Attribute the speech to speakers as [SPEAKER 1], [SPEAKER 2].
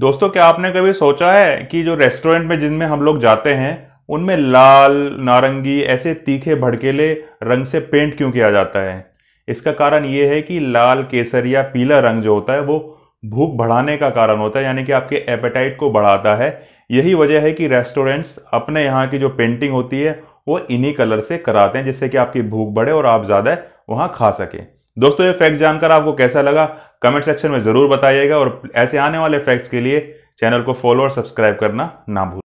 [SPEAKER 1] दोस्तों क्या आपने कभी सोचा है कि जो रेस्टोरेंट में जिनमें हम लोग जाते हैं उनमें लाल नारंगी ऐसे तीखे भड़केले रंग से पेंट क्यों किया जाता है इसका कारण ये है कि लाल केसरिया पीला रंग जो होता है वो भूख बढ़ाने का कारण होता है यानी कि आपके एपेटाइट को बढ़ाता है यही वजह है कि रेस्टोरेंट्स अपने यहाँ की जो पेंटिंग होती है वो इन्हीं कलर से कराते हैं जिससे कि आपकी भूख बढ़े और आप ज़्यादा वहाँ खा सकें दोस्तों ये फैक्ट जानकर आपको कैसा लगा कमेंट सेक्शन में ज़रूर बताइएगा और ऐसे आने वाले फैक्ट्स के लिए चैनल को फॉलो और सब्सक्राइब करना ना भूल